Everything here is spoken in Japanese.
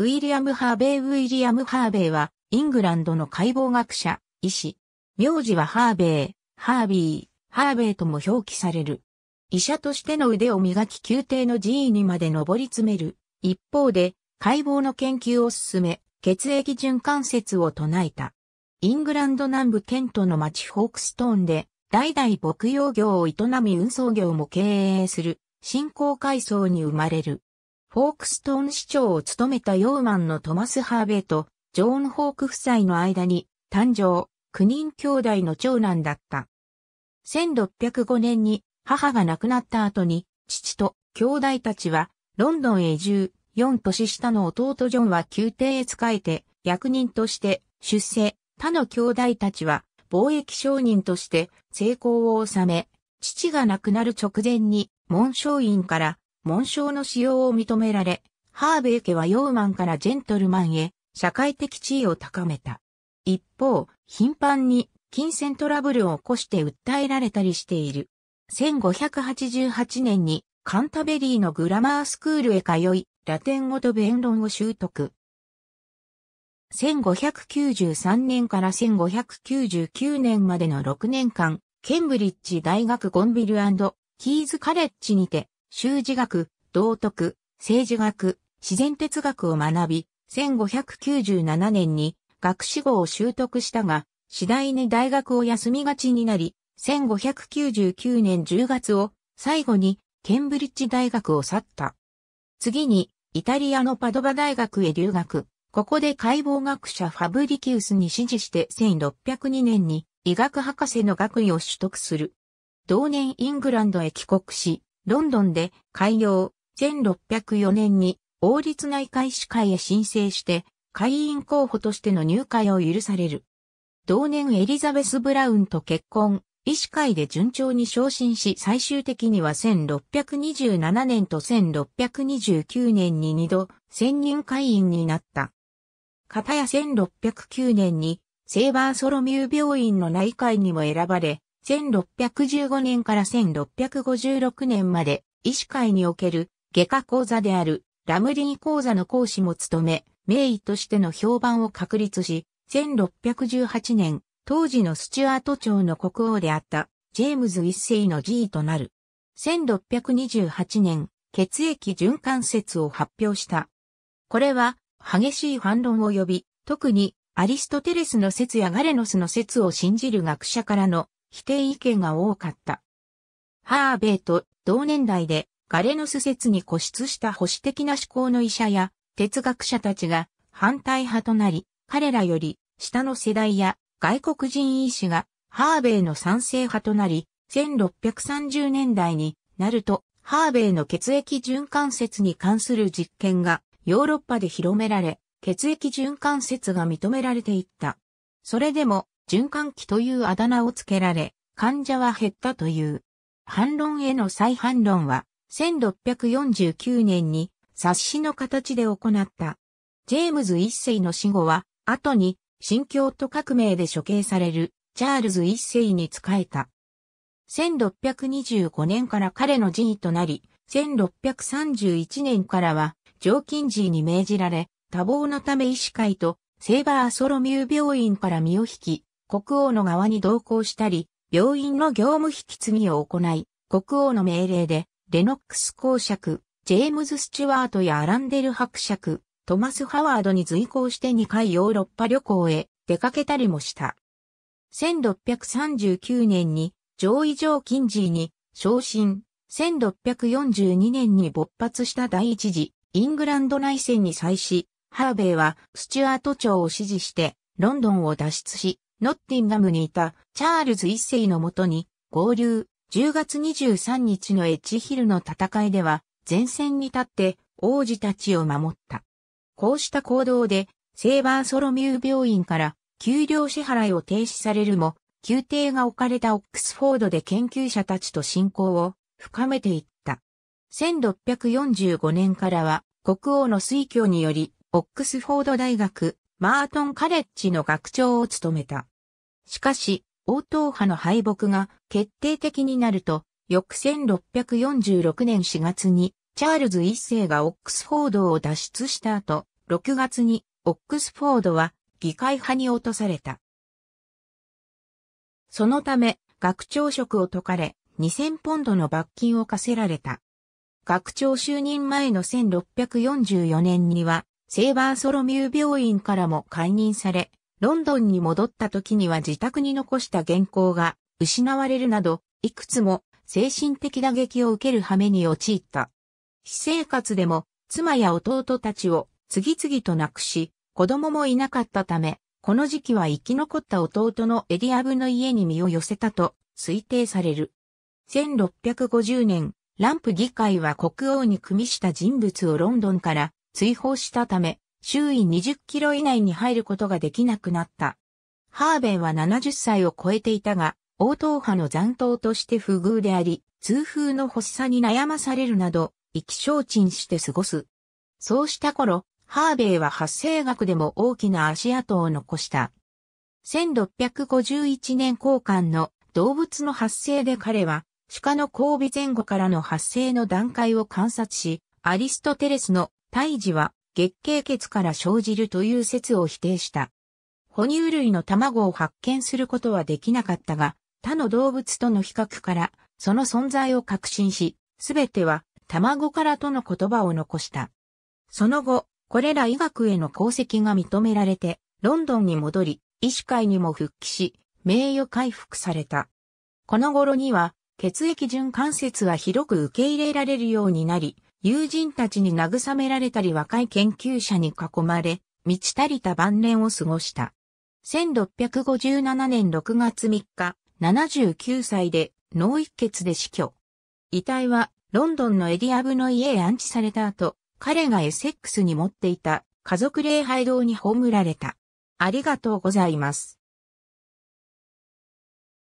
ウィリアム・ハーベイ・ウィリアム・ハーベイは、イングランドの解剖学者、医師。名字はハーベイ、ハービー、ハーベイとも表記される。医者としての腕を磨き宮廷の寺院にまで上り詰める。一方で、解剖の研究を進め、血液循環説を唱えた。イングランド南部ケントの町ホークストーンで、代々牧羊業を営み運送業も経営する、新興階層に生まれる。フォークストーン市長を務めたヨーマンのトマス・ハーベイとジョーン・ホーク夫妻の間に誕生、9人兄弟の長男だった。1605年に母が亡くなった後に父と兄弟たちはロンドンへ移住、4年下の弟ジョンは宮廷へ仕えて役人として出世、他の兄弟たちは貿易商人として成功を収め、父が亡くなる直前に紋章院から紋章の使用を認められ、ハーベイ家はヨーマンからジェントルマンへ社会的地位を高めた。一方、頻繁に金銭トラブルを起こして訴えられたりしている。1588年にカンタベリーのグラマースクールへ通い、ラテン語と弁論を習得。1593年から1599年までの6年間、ケンブリッジ大学ゴンビルキーズカレッジにて修辞学、道徳、政治学、自然哲学を学び、1597年に学士号を習得したが、次第に大学を休みがちになり、1599年10月を最後にケンブリッジ大学を去った。次にイタリアのパドバ大学へ留学。ここで解剖学者ファブリキウスに指示して1602年に医学博士の学位を取得する。同年イングランドへ帰国し、ロンドンで開業、1604年に王立内会師会へ申請して、会員候補としての入会を許される。同年エリザベス・ブラウンと結婚、医師会で順調に昇進し最終的には1627年と1629年に2度専任会員になった。かたや1609年にセーバーソロミュー病院の内会にも選ばれ、1615年から1656年まで、医師会における外科講座であるラムリー講座の講師も務め、名医としての評判を確立し、1618年、当時のスチュアート朝の国王であったジェームズ一世の辞位となる。1628年、血液循環説を発表した。これは、激しい反論を呼び、特にアリストテレスの説やガレノスの説を信じる学者からの否定意見が多かった。ハーベイと同年代でガレノス説に固執した保守的な思考の医者や哲学者たちが反対派となり、彼らより下の世代や外国人医師がハーベイの賛成派となり、1630年代になると、ハーベイの血液循環節に関する実験がヨーロッパで広められ、血液循環節が認められていった。それでも、循環器というあだ名を付けられ、患者は減ったという。反論への再反論は、1649年に冊子の形で行った。ジェームズ一世の死後は、後に、新教徒革命で処刑される、チャールズ一世に仕えた。1625年から彼の辞意となり、1631年からは、常勤意に命じられ、多忙のため医師会と、セーバーソロミュー病院から身を引き、国王の側に同行したり、病院の業務引き継ぎを行い、国王の命令で、レノックス公爵、ジェームズ・スチュワートやアランデル伯爵、トマス・ハワードに随行して2回ヨーロッパ旅行へ出かけたりもした。1639年に上位上金寺に昇進、1642年に勃発した第一次イングランド内戦に際し、ハーベイはスチュアート朝を支持してロンドンを脱出し、ノッティンガムにいたチャールズ一世のもとに合流、10月23日のエッジヒルの戦いでは前線に立って王子たちを守った。こうした行動でセーバーソロミュー病院から給料支払いを停止されるも、宮廷が置かれたオックスフォードで研究者たちと信仰を深めていった。1645年からは国王の推挙により、オックスフォード大学マートンカレッジの学長を務めた。しかし、応答派の敗北が決定的になると、翌1646年4月にチャールズ一世がオックスフォードを脱出した後、6月にオックスフォードは議会派に落とされた。そのため、学長職を解かれ、2000ポンドの罰金を課せられた。学長就任前の1644年には、セーバーソロミュー病院からも解任され、ロンドンに戻った時には自宅に残した原稿が失われるなど、いくつも精神的打撃を受ける羽目に陥った。私生活でも妻や弟たちを次々と亡くし、子供もいなかったため、この時期は生き残った弟のエリアブの家に身を寄せたと推定される。1650年、ランプ議会は国王に組みした人物をロンドンから追放したため、周囲20キロ以内に入ることができなくなった。ハーベイは70歳を超えていたが、応答派の残党として不遇であり、痛風の発作に悩まされるなど、意気消沈して過ごす。そうした頃、ハーベイは発生学でも大きな足跡を残した。1651年交換の動物の発生で彼は、鹿の交尾前後からの発生の段階を観察し、アリストテレスの胎児は月経血から生じるという説を否定した。哺乳類の卵を発見することはできなかったが、他の動物との比較から、その存在を確信し、すべては卵からとの言葉を残した。その後、これら医学への功績が認められて、ロンドンに戻り、医師会にも復帰し、名誉回復された。この頃には、血液循環節は広く受け入れられるようになり、友人たちに慰められたり若い研究者に囲まれ、満ち足りた晩年を過ごした。1657年6月3日、79歳で脳一血で死去。遺体はロンドンのエディアブの家へ安置された後、彼がエセックスに持っていた家族礼拝堂に葬られた。ありがとうございます。